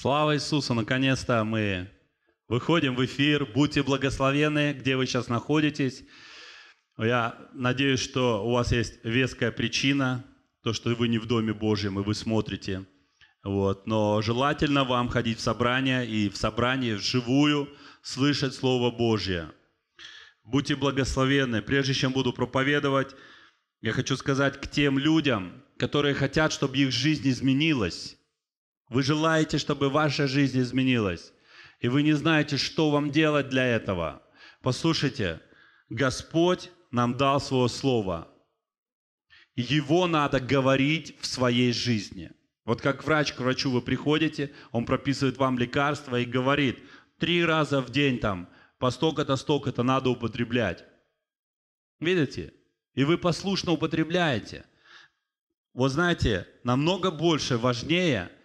Слава Иисусу! Наконец-то мы выходим в эфир. Будьте благословены, где вы сейчас находитесь. Я надеюсь, что у вас есть веская причина, то, что вы не в Доме Божьем, и вы смотрите. Вот. Но желательно вам ходить в собрание и в собрании вживую слышать Слово Божье. Будьте благословенны. Прежде чем буду проповедовать, я хочу сказать к тем людям, которые хотят, чтобы их жизнь изменилась, вы желаете, чтобы ваша жизнь изменилась, и вы не знаете, что вам делать для этого. Послушайте, Господь нам дал свое слово. его надо говорить в своей жизни. Вот как врач к врачу вы приходите, он прописывает вам лекарства и говорит, три раза в день там по столько-то, столько-то надо употреблять. Видите? И вы послушно употребляете. Вот знаете, намного больше важнее –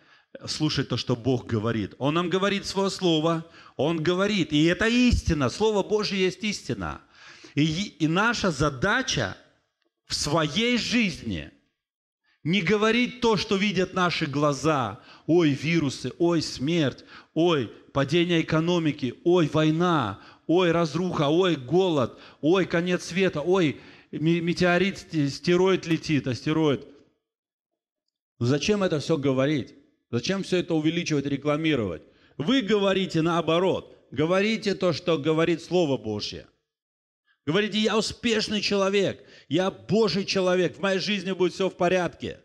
слушать то, что Бог говорит. Он нам говорит свое слово, Он говорит, и это истина, Слово Божье есть истина. И, и наша задача в своей жизни не говорить то, что видят наши глаза. Ой, вирусы, ой, смерть, ой, падение экономики, ой, война, ой, разруха, ой, голод, ой, конец света, ой, метеорит, стероид летит, астероид. Зачем это все говорить? Зачем все это увеличивать, рекламировать? Вы говорите наоборот. Говорите то, что говорит Слово Божье. Говорите, я успешный человек, я Божий человек, в моей жизни будет все в порядке.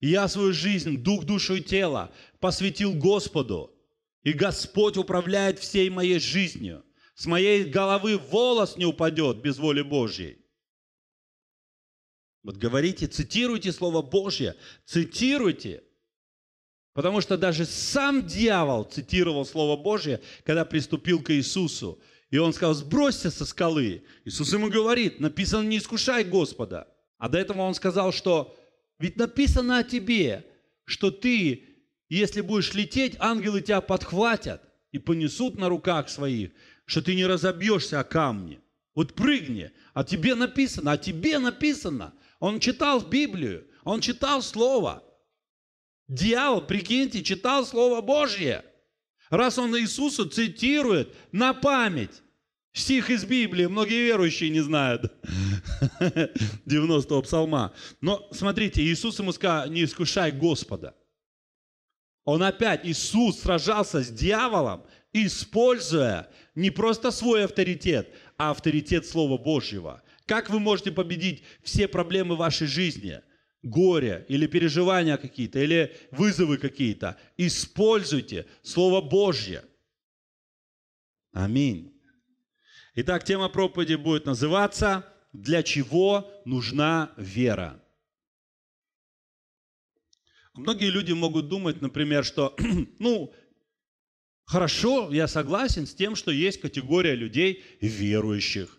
Я свою жизнь, дух, душу и тело посвятил Господу. И Господь управляет всей моей жизнью. С моей головы волос не упадет без воли Божьей. Вот говорите, цитируйте Слово Божье, цитируйте – Потому что даже сам дьявол цитировал Слово Божье, когда приступил к Иисусу. И он сказал, сбросься со скалы. Иисус ему говорит, написано, не искушай Господа. А до этого он сказал, что ведь написано о тебе, что ты, если будешь лететь, ангелы тебя подхватят и понесут на руках своих, что ты не разобьешься о камни. Вот прыгни, а тебе написано, а тебе написано. Он читал Библию, он читал Слово – Дьявол, прикиньте, читал Слово Божье. Раз он Иисусу цитирует на память. Стих из Библии, многие верующие не знают. 90-го псалма. Но смотрите, Иисус ему сказал, не искушай Господа. Он опять, Иисус сражался с дьяволом, используя не просто свой авторитет, а авторитет Слова Божьего. Как вы можете победить все проблемы вашей жизни – горе или переживания какие-то, или вызовы какие-то, используйте Слово Божье. Аминь. Итак, тема проповеди будет называться «Для чего нужна вера?». Многие люди могут думать, например, что, ну, хорошо, я согласен с тем, что есть категория людей верующих,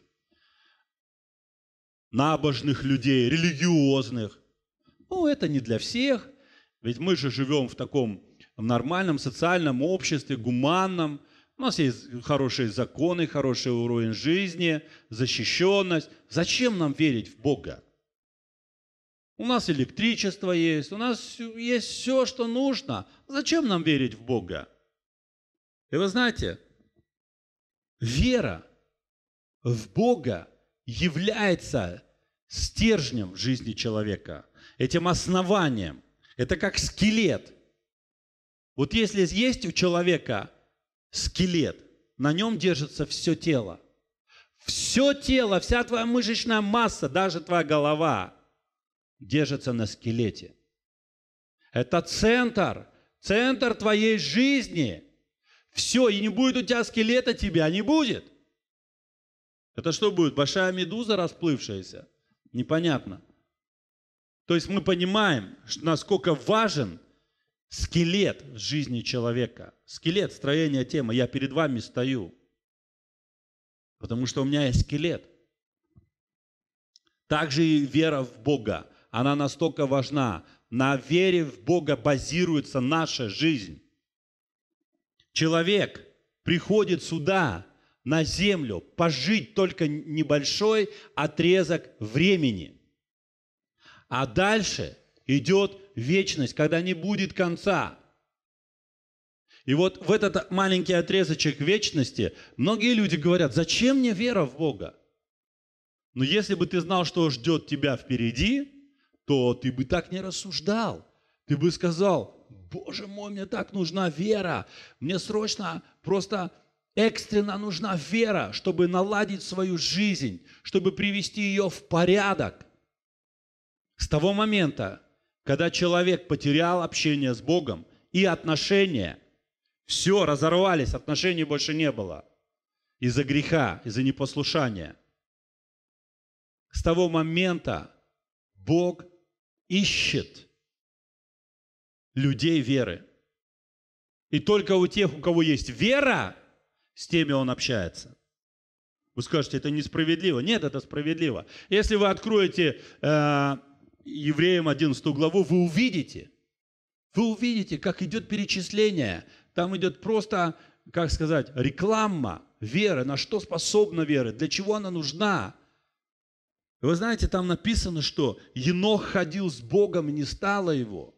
набожных людей, религиозных. Ну, это не для всех, ведь мы же живем в таком нормальном социальном обществе, гуманном. У нас есть хорошие законы, хороший уровень жизни, защищенность. Зачем нам верить в Бога? У нас электричество есть, у нас есть все, что нужно. Зачем нам верить в Бога? И вы знаете, вера в Бога является стержнем жизни человека – этим основанием. Это как скелет. Вот если есть у человека скелет, на нем держится все тело. Все тело, вся твоя мышечная масса, даже твоя голова держится на скелете. Это центр, центр твоей жизни. Все, и не будет у тебя скелета, тебя не будет. Это что будет? Большая медуза расплывшаяся? Непонятно. То есть мы понимаем, насколько важен скелет жизни человека. Скелет строения темы. Я перед вами стою, потому что у меня есть скелет. Также и вера в Бога. Она настолько важна. На вере в Бога базируется наша жизнь. Человек приходит сюда, на землю, пожить только небольшой отрезок времени – а дальше идет вечность, когда не будет конца. И вот в этот маленький отрезочек вечности многие люди говорят, зачем мне вера в Бога? Но если бы ты знал, что ждет тебя впереди, то ты бы так не рассуждал. Ты бы сказал, Боже мой, мне так нужна вера. Мне срочно, просто экстренно нужна вера, чтобы наладить свою жизнь, чтобы привести ее в порядок. С того момента, когда человек потерял общение с Богом и отношения, все, разорвались, отношений больше не было из-за греха, из-за непослушания. С того момента Бог ищет людей веры. И только у тех, у кого есть вера, с теми он общается. Вы скажете, это несправедливо. Нет, это справедливо. Если вы откроете э, Евреям 11 главу, вы увидите, вы увидите, как идет перечисление. Там идет просто, как сказать, реклама веры, на что способна вера, для чего она нужна. вы знаете, там написано, что Енох ходил с Богом и не стало его.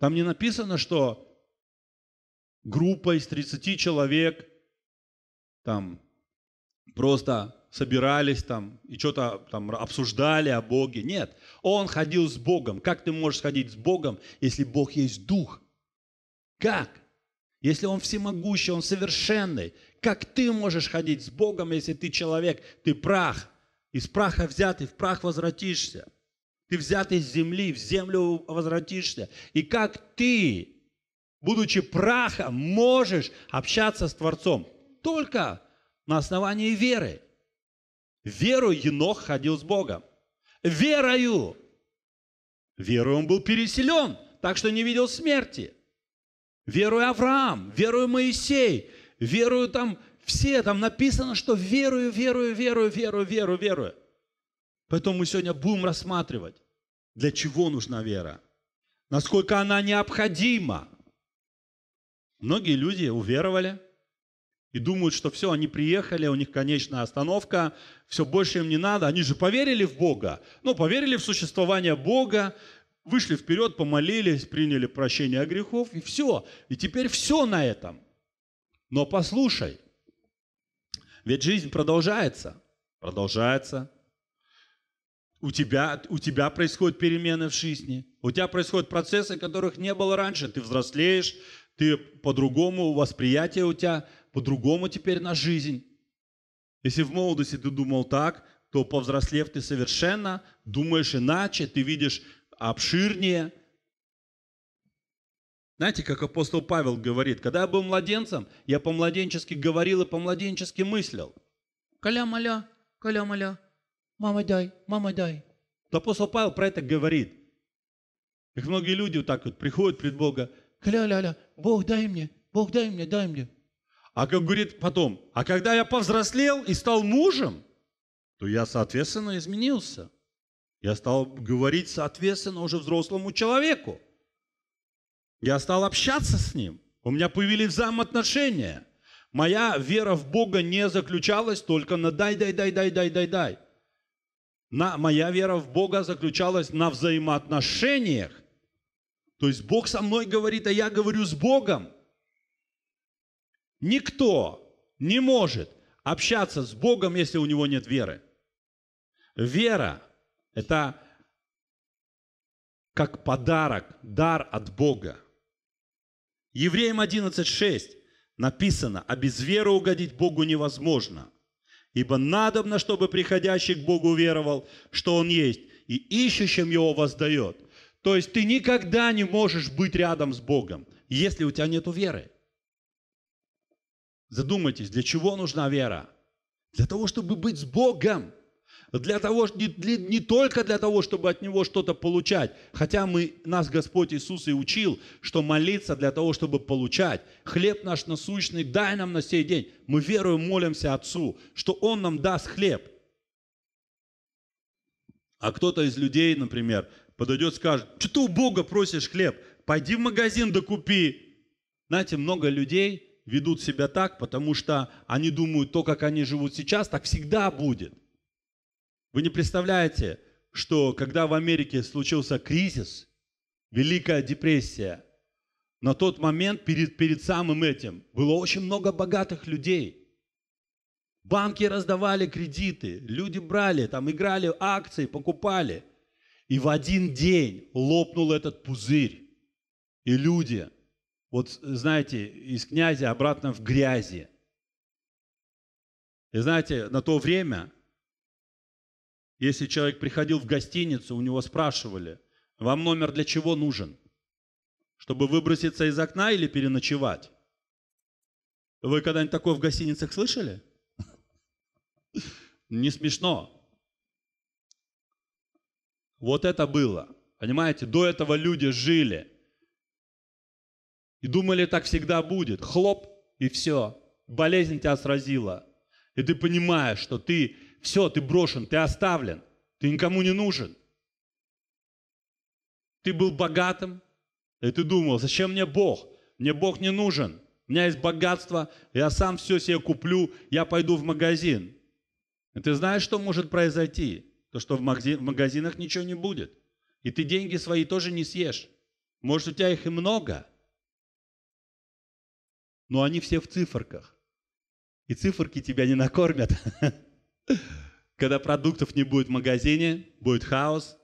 Там не написано, что группа из 30 человек там просто собирались там и что-то там обсуждали о Боге. Нет, он ходил с Богом. Как ты можешь ходить с Богом, если Бог есть Дух? Как? Если Он всемогущий, Он совершенный, как ты можешь ходить с Богом, если ты человек, ты прах? Из праха взятый в прах возвратишься. Ты взят из земли, в землю возвратишься. И как ты, будучи прахом, можешь общаться с Творцом? Только на основании веры. Веру Енох ходил с Богом. Верою. Верою он был переселен, так что не видел смерти. Верую Авраам, верую Моисей, верую там все, там написано, что верую, верую, верую, верую, верую, верую. Поэтому мы сегодня будем рассматривать, для чего нужна вера, насколько она необходима. Многие люди уверовали, и думают, что все, они приехали, у них конечная остановка, все, больше им не надо. Они же поверили в Бога, ну, поверили в существование Бога, вышли вперед, помолились, приняли прощение грехов, и все. И теперь все на этом. Но послушай, ведь жизнь продолжается, продолжается. У тебя, у тебя происходят перемены в жизни, у тебя происходят процессы, которых не было раньше. Ты взрослеешь, ты по-другому, восприятие у тебя по-другому теперь на жизнь. Если в молодости ты думал так, то повзрослев ты совершенно думаешь иначе, ты видишь обширнее. Знаете, как апостол Павел говорит, когда я был младенцем, я по-младенчески говорил и по-младенчески мыслил. Каля-маля, каля-маля, мама дай, мама дай. То апостол Павел про это говорит. Как многие люди вот так вот приходят пред Бога, каля-ля-ля, Бог дай мне, Бог дай мне, дай мне. А как говорит потом, а когда я повзрослел и стал мужем, то я, соответственно, изменился. Я стал говорить, соответственно, уже взрослому человеку. Я стал общаться с ним. У меня появились взаимоотношения. Моя вера в Бога не заключалась только на дай, дай, дай, дай, дай, дай, дай. На, моя вера в Бога заключалась на взаимоотношениях. То есть Бог со мной говорит, а я говорю с Богом. Никто не может общаться с Богом, если у него нет веры. Вера – это как подарок, дар от Бога. Евреям 11.6 написано, «А без веры угодить Богу невозможно, ибо надобно, чтобы приходящий к Богу веровал, что Он есть, и ищущим Его воздает». То есть ты никогда не можешь быть рядом с Богом, если у тебя нет веры. Задумайтесь, для чего нужна вера? Для того, чтобы быть с Богом. Для того, не, не только для того, чтобы от Него что-то получать. Хотя мы, нас Господь Иисус и учил, что молиться для того, чтобы получать. Хлеб наш насущный дай нам на сей день. Мы верою молимся Отцу, что Он нам даст хлеб. А кто-то из людей, например, подойдет и скажет, что ты у Бога просишь хлеб? Пойди в магазин докупи. Знаете, много людей ведут себя так, потому что они думают, то, как они живут сейчас, так всегда будет. Вы не представляете, что когда в Америке случился кризис, Великая депрессия, на тот момент перед, перед самым этим было очень много богатых людей. Банки раздавали кредиты, люди брали, там играли акции, покупали. И в один день лопнул этот пузырь. И люди вот знаете, из князя обратно в грязи. И знаете, на то время, если человек приходил в гостиницу, у него спрашивали, вам номер для чего нужен? Чтобы выброситься из окна или переночевать? Вы когда-нибудь такое в гостиницах слышали? Не смешно. Вот это было. Понимаете, до этого люди жили – и думали, так всегда будет. Хлоп, и все. Болезнь тебя сразила. И ты понимаешь, что ты все, ты брошен, ты оставлен. Ты никому не нужен. Ты был богатым, и ты думал, зачем мне Бог? Мне Бог не нужен. У меня есть богатство, я сам все себе куплю, я пойду в магазин. И ты знаешь, что может произойти? То, что в магазинах ничего не будет. И ты деньги свои тоже не съешь. Может, у тебя их и много – но они все в циферках. И циферки тебя не накормят. Когда продуктов не будет в магазине, будет хаос,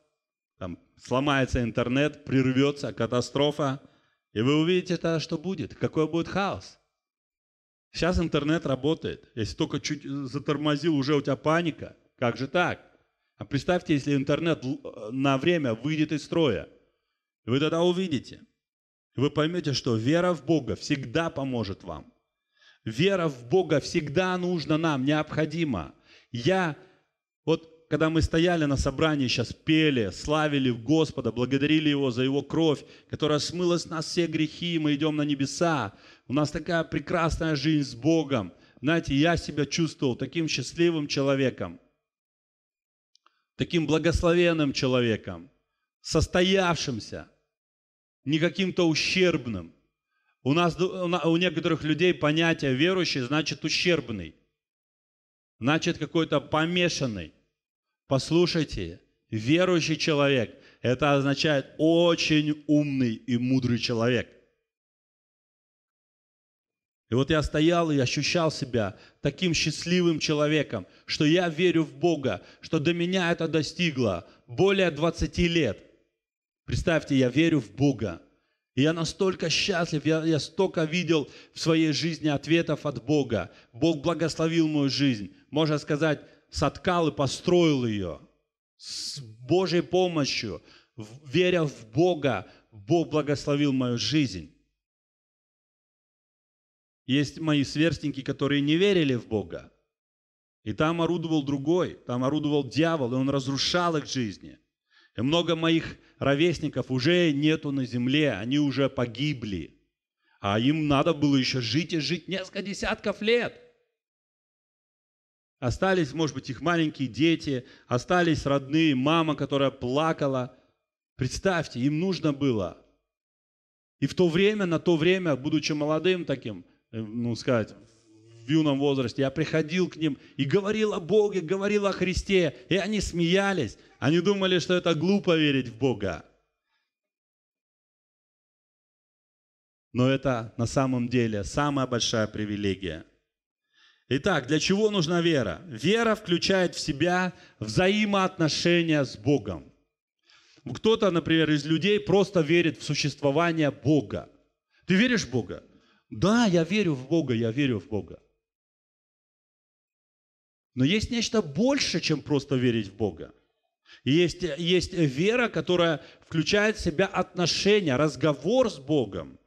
там сломается интернет, прервется катастрофа, и вы увидите тогда, что будет, какой будет хаос. Сейчас интернет работает. Если только чуть э, затормозил, уже у тебя паника. Как же так? А представьте, если интернет э, на время выйдет из строя. Вы тогда увидите – вы поймете, что вера в Бога всегда поможет вам. Вера в Бога всегда нужна нам, необходима. Я, вот когда мы стояли на собрании, сейчас пели, славили Господа, благодарили Его за Его кровь, которая смыла с нас все грехи, мы идем на небеса. У нас такая прекрасная жизнь с Богом. Знаете, я себя чувствовал таким счастливым человеком, таким благословенным человеком, состоявшимся – не каким-то ущербным. У, нас, у некоторых людей понятие верующий значит ущербный, значит какой-то помешанный. Послушайте, верующий человек – это означает очень умный и мудрый человек. И вот я стоял и ощущал себя таким счастливым человеком, что я верю в Бога, что до меня это достигло более 20 лет – Представьте, я верю в Бога. И я настолько счастлив, я, я столько видел в своей жизни ответов от Бога. Бог благословил мою жизнь. Можно сказать, соткал и построил ее. С Божьей помощью, веря в Бога, Бог благословил мою жизнь. Есть мои сверстники, которые не верили в Бога. И там орудовал другой, там орудовал дьявол, и он разрушал их жизни. И много моих ровесников уже нету на земле, они уже погибли. А им надо было еще жить и жить несколько десятков лет. Остались, может быть, их маленькие дети, остались родные, мама, которая плакала. Представьте, им нужно было. И в то время, на то время, будучи молодым таким, э, ну, сказать, в юном возрасте. Я приходил к ним и говорил о Боге, говорил о Христе. И они смеялись. Они думали, что это глупо верить в Бога. Но это на самом деле самая большая привилегия. Итак, для чего нужна вера? Вера включает в себя взаимоотношения с Богом. Кто-то, например, из людей просто верит в существование Бога. Ты веришь в Бога? Да, я верю в Бога, я верю в Бога. Но есть нечто больше, чем просто верить в Бога. Есть, есть вера, которая включает в себя отношения, разговор с Богом.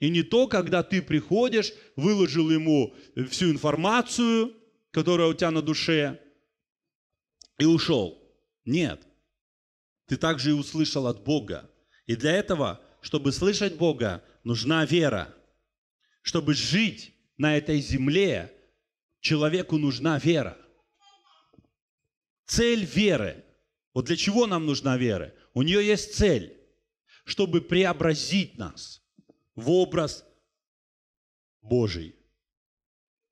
И не то, когда ты приходишь, выложил ему всю информацию, которая у тебя на душе, и ушел. Нет. Ты также и услышал от Бога. И для этого, чтобы слышать Бога, нужна вера. Чтобы жить на этой земле, человеку нужна вера. Цель веры. Вот для чего нам нужна вера? У нее есть цель, чтобы преобразить нас в образ Божий.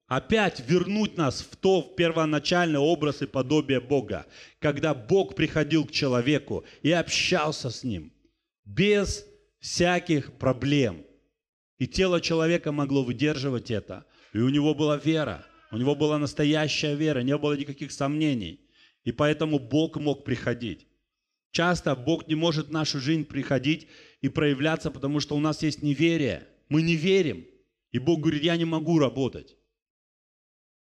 Опять вернуть нас в то в первоначальный образ и подобие Бога, когда Бог приходил к человеку и общался с ним без всяких проблем. И тело человека могло выдерживать это. И у него была вера, у него была настоящая вера, не было никаких сомнений – и поэтому Бог мог приходить. Часто Бог не может в нашу жизнь приходить и проявляться, потому что у нас есть неверие. Мы не верим. И Бог говорит, я не могу работать.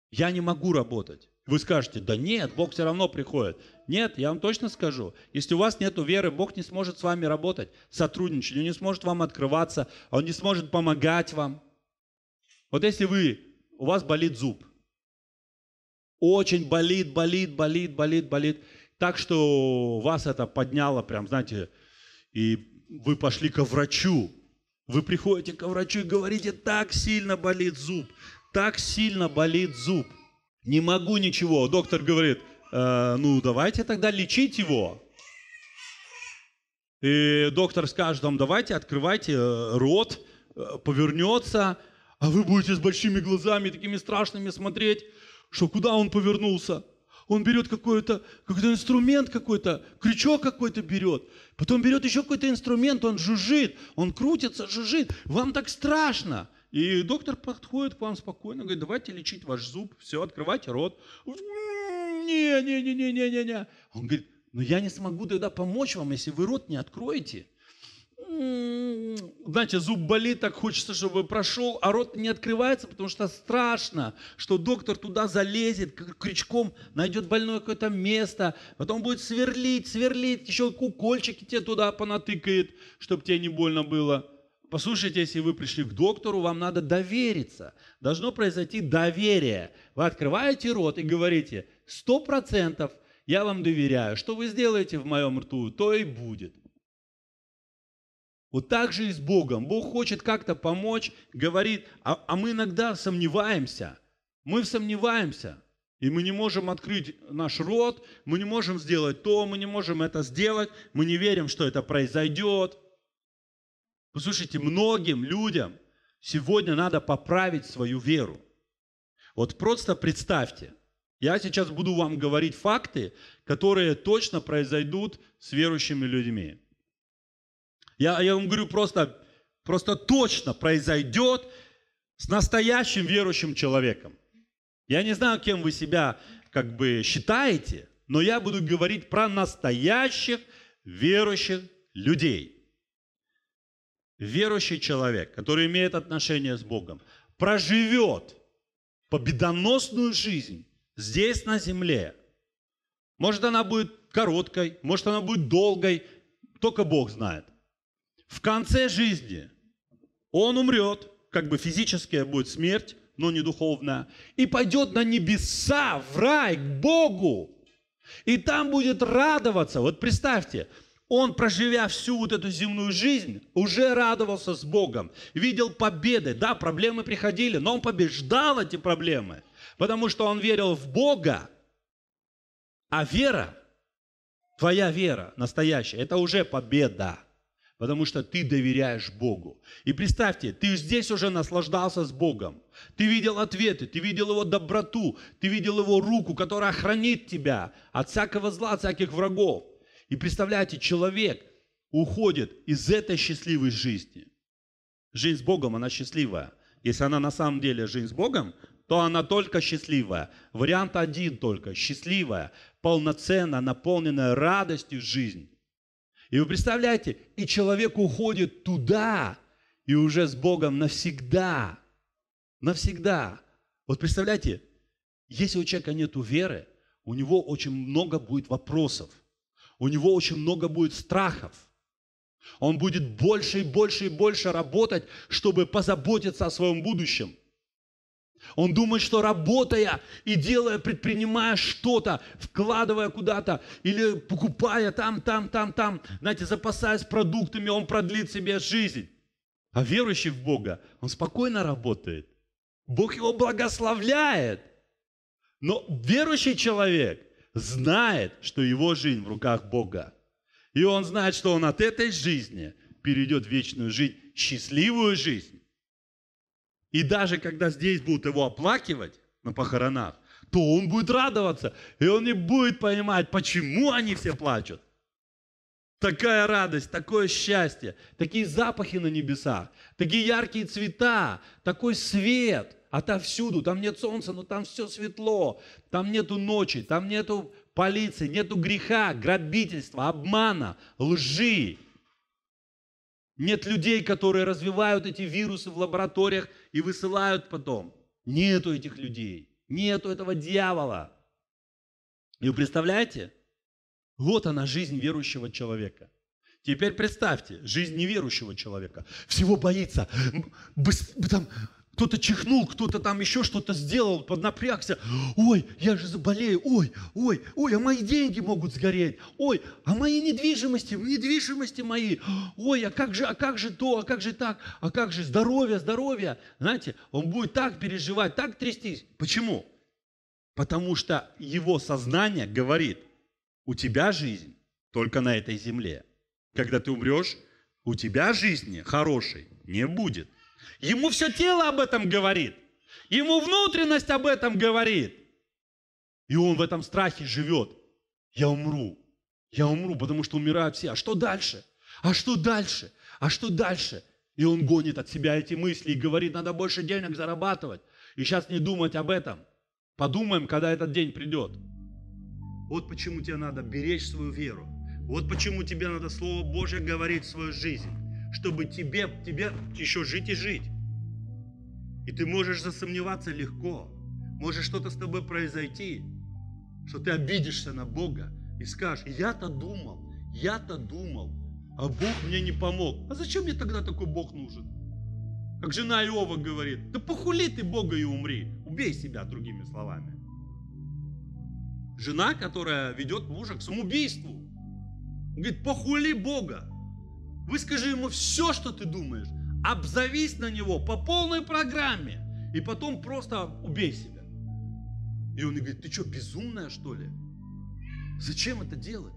Я не могу работать. Вы скажете, да нет, Бог все равно приходит. Нет, я вам точно скажу, если у вас нет веры, Бог не сможет с вами работать, сотрудничать, Он не сможет вам открываться, Он не сможет помогать вам. Вот если вы, у вас болит зуб, очень болит, болит, болит, болит, болит. Так что вас это подняло прям, знаете, и вы пошли ко врачу. Вы приходите ко врачу и говорите, так сильно болит зуб, так сильно болит зуб. Не могу ничего. Доктор говорит, э, ну давайте тогда лечить его. И доктор скажет вам, давайте открывайте э, рот, э, повернется, а вы будете с большими глазами такими страшными смотреть что куда он повернулся. Он берет какой-то какой инструмент какой-то, крючок какой-то берет. Потом берет еще какой-то инструмент, он жужжит, он крутится, жужжит. Вам так страшно. И доктор подходит к вам спокойно, говорит, давайте лечить ваш зуб, все, открывайте рот. Не, не, не, не, не, не, не. Он говорит, но «Ну я не смогу тогда помочь вам, если вы рот не откроете знаете, зуб болит, так хочется, чтобы прошел, а рот не открывается, потому что страшно, что доктор туда залезет, крючком найдет больное какое-то место, потом будет сверлить, сверлить, еще кукольчики тебе туда понатыкает, чтобы тебе не больно было. Послушайте, если вы пришли к доктору, вам надо довериться. Должно произойти доверие. Вы открываете рот и говорите, сто процентов я вам доверяю, что вы сделаете в моем рту, то и будет. Вот так же и с Богом. Бог хочет как-то помочь, говорит, а, а мы иногда сомневаемся. Мы сомневаемся. И мы не можем открыть наш рот, мы не можем сделать то, мы не можем это сделать, мы не верим, что это произойдет. Послушайте, многим людям сегодня надо поправить свою веру. Вот просто представьте, я сейчас буду вам говорить факты, которые точно произойдут с верующими людьми. Я, я вам говорю просто, просто точно произойдет с настоящим верующим человеком. Я не знаю, кем вы себя как бы считаете, но я буду говорить про настоящих верующих людей. Верующий человек, который имеет отношение с Богом, проживет победоносную жизнь здесь на земле. Может, она будет короткой, может, она будет долгой, только Бог знает в конце жизни он умрет, как бы физическая будет смерть, но не духовная, и пойдет на небеса, в рай, к Богу. И там будет радоваться. Вот представьте, он, проживя всю вот эту земную жизнь, уже радовался с Богом, видел победы. Да, проблемы приходили, но он побеждал эти проблемы, потому что он верил в Бога. А вера, твоя вера настоящая, это уже победа потому что ты доверяешь Богу. И представьте, ты здесь уже наслаждался с Богом. Ты видел ответы, ты видел его доброту, ты видел его руку, которая хранит тебя от всякого зла, от всяких врагов. И представляете, человек уходит из этой счастливой жизни. Жизнь с Богом, она счастливая. Если она на самом деле жизнь с Богом, то она только счастливая. Вариант один только – счастливая, полноценная, наполненная радостью жизнь и вы представляете, и человек уходит туда, и уже с Богом навсегда. Навсегда. Вот представляете, если у человека нет веры, у него очень много будет вопросов, у него очень много будет страхов. Он будет больше и больше и больше работать, чтобы позаботиться о своем будущем. Он думает, что работая и делая, предпринимая что-то, вкладывая куда-то или покупая там, там, там, там, знаете, запасаясь продуктами, он продлит себе жизнь. А верующий в Бога, он спокойно работает. Бог его благословляет. Но верующий человек знает, что его жизнь в руках Бога. И он знает, что он от этой жизни перейдет в вечную жизнь, счастливую жизнь и даже когда здесь будут его оплакивать на похоронах, то он будет радоваться, и он не будет понимать, почему они все плачут. Такая радость, такое счастье, такие запахи на небесах, такие яркие цвета, такой свет отовсюду. Там нет солнца, но там все светло, там нету ночи, там нету полиции, нету греха, грабительства, обмана, лжи. Нет людей, которые развивают эти вирусы в лабораториях – и высылают потом. Нету этих людей, нету этого дьявола. И вы представляете? Вот она жизнь верующего человека. Теперь представьте, жизнь неверующего человека. Всего боится. Там, кто-то чихнул, кто-то там еще что-то сделал, поднапрягся. Ой, я же заболею, ой, ой, ой, а мои деньги могут сгореть, ой, а мои недвижимости, недвижимости мои, ой, а как же, а как же то, а как же так, а как же здоровье, здоровье. Знаете, он будет так переживать, так трястись. Почему? Потому что его сознание говорит, у тебя жизнь только на этой земле. Когда ты умрешь, у тебя жизни хорошей не будет – Ему все тело об этом говорит. Ему внутренность об этом говорит. И он в этом страхе живет. Я умру. Я умру, потому что умирают все. А что дальше? А что дальше? А что дальше? И он гонит от себя эти мысли и говорит, надо больше денег зарабатывать. И сейчас не думать об этом. Подумаем, когда этот день придет. Вот почему тебе надо беречь свою веру. Вот почему тебе надо Слово Божье говорить в свою жизнь чтобы тебе, тебе еще жить и жить. И ты можешь засомневаться легко. Может что-то с тобой произойти, что ты обидишься на Бога и скажешь, я-то думал, я-то думал, а Бог мне не помог. А зачем мне тогда такой Бог нужен? Как жена Иова говорит, да похули ты Бога и умри, убей себя, другими словами. Жена, которая ведет мужа к самоубийству, говорит, похули Бога, Выскажи ему все, что ты думаешь. Обзавись на него по полной программе. И потом просто убей себя. И он говорит, ты что, безумная что ли? Зачем это делать?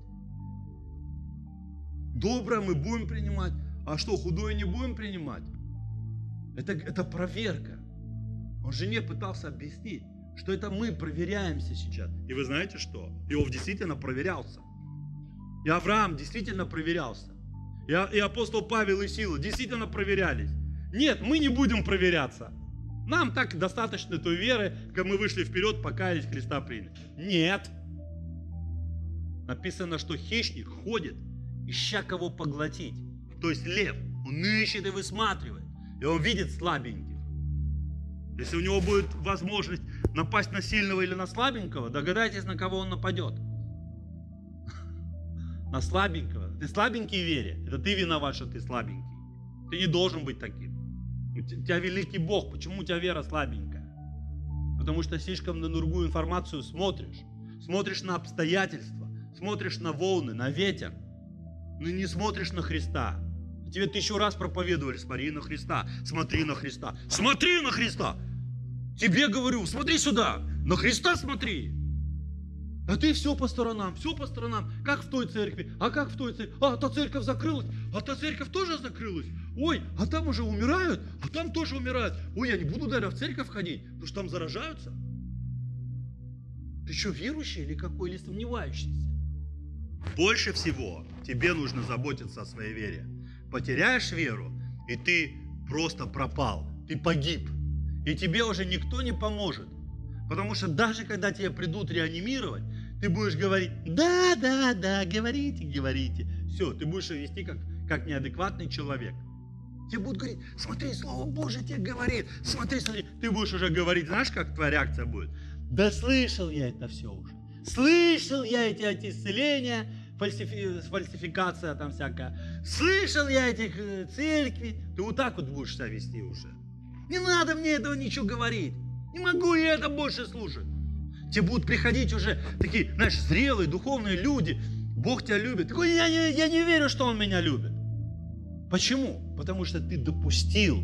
Доброе мы будем принимать, а что, худое не будем принимать? Это, это проверка. Он жене пытался объяснить, что это мы проверяемся сейчас. И вы знаете что? Иов действительно проверялся. И Авраам действительно проверялся. И, апостол Павел и Сила действительно проверялись. Нет, мы не будем проверяться. Нам так достаточно той веры, как мы вышли вперед, покаялись, Христа приняли. Нет. Написано, что хищник ходит, ища кого поглотить. То есть лев, он ищет и высматривает. И он видит слабеньких. Если у него будет возможность напасть на сильного или на слабенького, догадайтесь, на кого он нападет. На слабенького ты слабенький в вере. Это ты виноват, что ты слабенький. Ты не должен быть таким. У ну, тебя великий Бог. Почему у тебя вера слабенькая? Потому что слишком на другую информацию смотришь. Смотришь на обстоятельства. Смотришь на волны, на ветер. Но не смотришь на Христа. Тебе тысячу раз проповедовали, смотри на Христа, смотри на Христа, смотри на Христа. Тебе говорю, смотри сюда, на Христа смотри. А ты все по сторонам, все по сторонам. Как в той церкви, а как в той церкви. А, та церковь закрылась, а та церковь тоже закрылась. Ой, а там уже умирают, а там тоже умирают. Ой, я не буду, наверное, в церковь ходить, потому что там заражаются. Ты что, верующий или какой, или сомневающийся? Больше всего тебе нужно заботиться о своей вере. Потеряешь веру, и ты просто пропал, ты погиб. И тебе уже никто не поможет. Потому что даже когда тебя придут реанимировать, ты будешь говорить, да, да, да, говорите, говорите. Все, ты будешь вести как, как неадекватный человек. Тебе будут говорить, смотри, Слово Божие тебе говорит, смотри, смотри. Ты будешь уже говорить, знаешь, как твоя реакция будет? Да слышал я это все уже. Слышал я эти, эти исцеления, фальсифи... фальсификация там всякая. Слышал я этих э, церкви. Ты вот так вот будешь себя вести уже. Не надо мне этого ничего говорить. Не могу я это больше слушать. Тебе будут приходить уже такие, знаешь, зрелые, духовные люди. Бог тебя любит. Такой, я не, я не верю, что Он меня любит. Почему? Потому что ты допустил,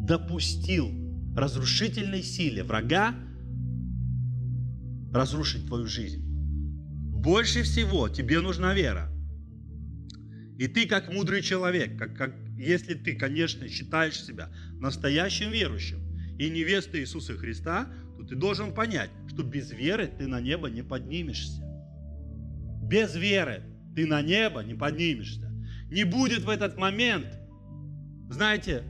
допустил разрушительной силе врага разрушить твою жизнь. Больше всего тебе нужна вера. И ты, как мудрый человек, как, как, если ты, конечно, считаешь себя настоящим верующим и невестой Иисуса Христа, то ты должен понять, что без веры ты на небо не поднимешься. Без веры ты на небо не поднимешься. Не будет в этот момент, знаете,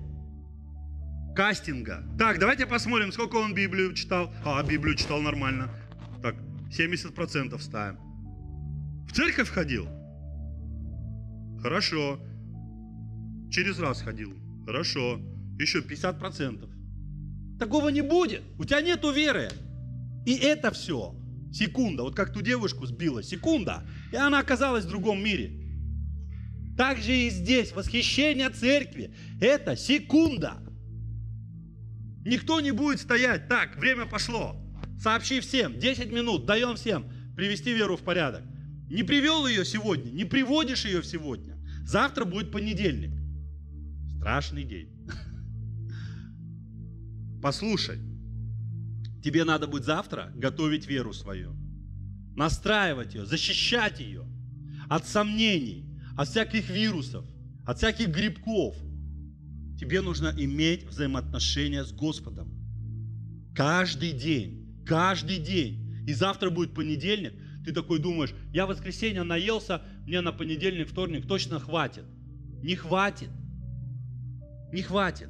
кастинга. Так, давайте посмотрим, сколько он Библию читал. А, Библию читал нормально. Так, 70% ставим. В церковь ходил? Хорошо. Через раз ходил. Хорошо. Еще 50%. Такого не будет. У тебя нет веры. И это все. Секунда. Вот как ту девушку сбила. Секунда. И она оказалась в другом мире. Так же и здесь. Восхищение церкви. Это секунда. Никто не будет стоять. Так, время пошло. Сообщи всем. 10 минут. Даем всем привести веру в порядок. Не привел ее сегодня. Не приводишь ее сегодня. Завтра будет понедельник. Страшный день. Послушай, тебе надо будет завтра готовить веру свою, настраивать ее, защищать ее от сомнений, от всяких вирусов, от всяких грибков. Тебе нужно иметь взаимоотношения с Господом. Каждый день, каждый день. И завтра будет понедельник, ты такой думаешь, я в воскресенье наелся, мне на понедельник, вторник точно хватит. Не хватит. Не хватит.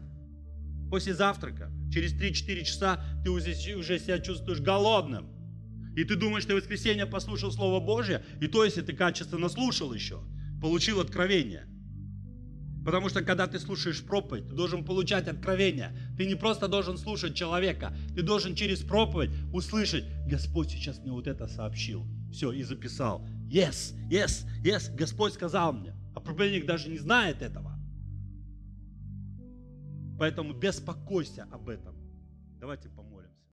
После завтрака Через 3-4 часа ты уже себя чувствуешь голодным. И ты думаешь, ты в воскресенье послушал Слово Божье, и то, если ты качественно слушал еще, получил откровение. Потому что, когда ты слушаешь проповедь, ты должен получать откровение. Ты не просто должен слушать человека, ты должен через проповедь услышать, Господь сейчас мне вот это сообщил. Все, и записал. Yes, yes, yes, Господь сказал мне. А проповедник даже не знает этого. Поэтому беспокойся об этом. Давайте поможем.